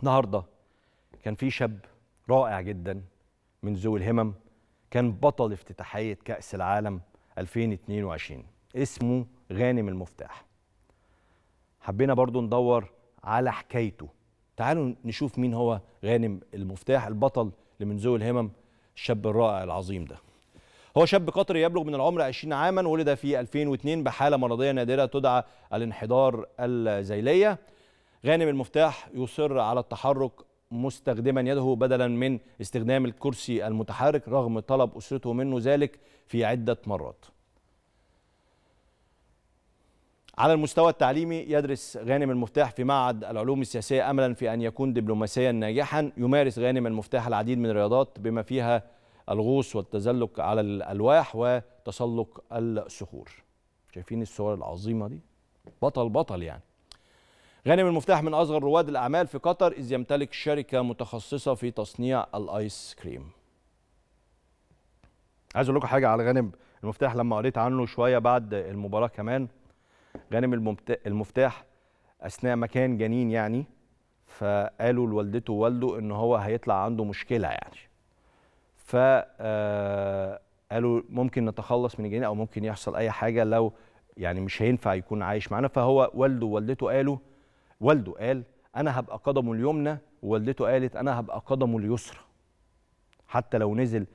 النهارده كان في شاب رائع جدا من ذوي الهمم كان بطل افتتاحيه كاس العالم 2022 اسمه غانم المفتاح حبينا برضو ندور على حكايته تعالوا نشوف مين هو غانم المفتاح البطل اللي من ذوي الهمم الشاب الرائع العظيم ده هو شاب قطري يبلغ من العمر 20 عاما ولد في 2002 بحاله مرضيه نادره تدعى الانحدار الذيليه غانم المفتاح يصر على التحرك مستخدما يده بدلا من استخدام الكرسي المتحرك رغم طلب أسرته منه ذلك في عدة مرات على المستوى التعليمي يدرس غانم المفتاح في معهد العلوم السياسية أملا في أن يكون دبلوماسيا ناجحا يمارس غانم المفتاح العديد من الرياضات بما فيها الغوص والتزلج على الألواح وتسلق الصخور شايفين الصور العظيمة دي بطل بطل يعني غانم المفتاح من أصغر رواد الأعمال في قطر إذ يمتلك شركة متخصصة في تصنيع الآيس كريم عايز أقول لكم حاجة على غانم المفتاح لما قريت عنه شوية بعد المباراة كمان غانم المفتاح أثناء ما كان جنين يعني فقالوا لوالدته ووالده إن هو هيطلع عنده مشكلة يعني ف آه، قالوا ممكن نتخلص من الجنين أو ممكن يحصل أي حاجة لو يعني مش هينفع يكون عايش معانا فهو والده ووالدته قالوا والده قال أنا هبقى قدمه اليمنى ووالدته قالت أنا هبقى قدمه اليسرى حتى لو نزل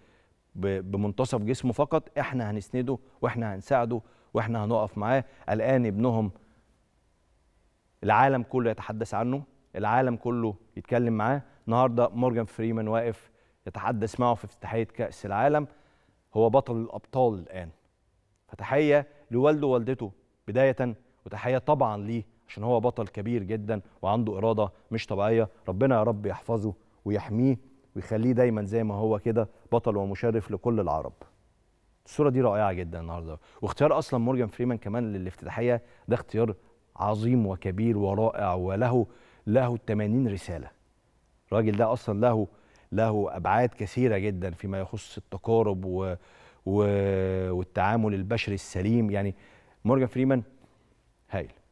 بمنتصف جسمه فقط احنا هنسنده واحنا هنساعده واحنا هنقف معاه الآن ابنهم العالم كله يتحدث عنه العالم كله يتكلم معاه النهارده مورجان فريمان واقف يتحدث معه في افتتاحيه كاس العالم هو بطل الابطال الان فتحيه لوالده ووالدته بدايه وتحيه طبعا ليه عشان هو بطل كبير جدا وعنده اراده مش طبيعيه ربنا يا رب يحفظه ويحميه ويخليه دايما زي ما هو كده بطل ومشرف لكل العرب الصوره دي رائعه جدا النهارده واختيار اصلا مورجان فريمان كمان للافتتاحيه ده اختيار عظيم وكبير ورائع وله له 80 رساله الراجل ده اصلا له له ابعاد كثيره جدا فيما يخص التقارب و... و... والتعامل البشري السليم يعني مورجان فريمان هايل